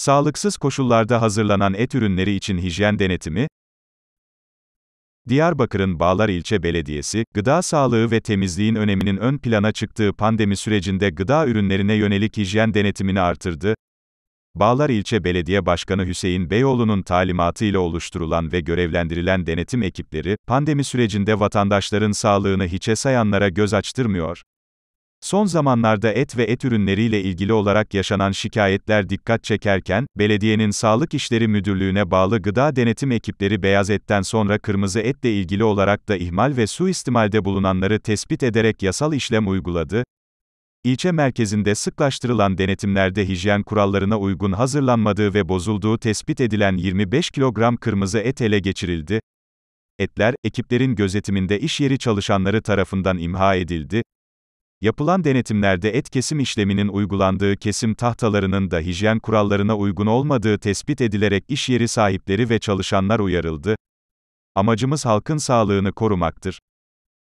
Sağlıksız koşullarda hazırlanan et ürünleri için hijyen denetimi, Diyarbakır'ın Bağlar İlçe Belediyesi, gıda sağlığı ve temizliğin öneminin ön plana çıktığı pandemi sürecinde gıda ürünlerine yönelik hijyen denetimini artırdı. Bağlar İlçe Belediye Başkanı Hüseyin Beyoğlu'nun talimatı ile oluşturulan ve görevlendirilen denetim ekipleri, pandemi sürecinde vatandaşların sağlığını hiçe sayanlara göz açtırmıyor. Son zamanlarda et ve et ürünleriyle ilgili olarak yaşanan şikayetler dikkat çekerken, belediyenin Sağlık İşleri Müdürlüğü'ne bağlı gıda denetim ekipleri beyaz etten sonra kırmızı etle ilgili olarak da ihmal ve suistimalde bulunanları tespit ederek yasal işlem uyguladı. İlçe merkezinde sıklaştırılan denetimlerde hijyen kurallarına uygun hazırlanmadığı ve bozulduğu tespit edilen 25 kilogram kırmızı et ele geçirildi. Etler, ekiplerin gözetiminde iş yeri çalışanları tarafından imha edildi, Yapılan denetimlerde et kesim işleminin uygulandığı kesim tahtalarının da hijyen kurallarına uygun olmadığı tespit edilerek iş yeri sahipleri ve çalışanlar uyarıldı. Amacımız halkın sağlığını korumaktır.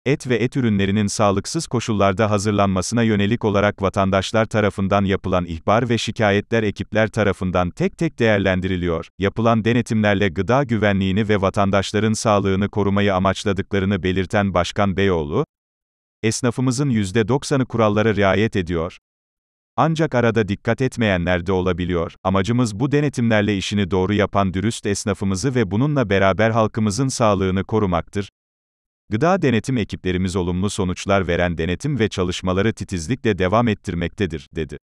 Et ve et ürünlerinin sağlıksız koşullarda hazırlanmasına yönelik olarak vatandaşlar tarafından yapılan ihbar ve şikayetler ekipler tarafından tek tek değerlendiriliyor. Yapılan denetimlerle gıda güvenliğini ve vatandaşların sağlığını korumayı amaçladıklarını belirten Başkan Beyoğlu, Esnafımızın yüzde %90'ı kurallara riayet ediyor. Ancak arada dikkat etmeyenler de olabiliyor. Amacımız bu denetimlerle işini doğru yapan dürüst esnafımızı ve bununla beraber halkımızın sağlığını korumaktır. Gıda denetim ekiplerimiz olumlu sonuçlar veren denetim ve çalışmaları titizlikle devam ettirmektedir, dedi.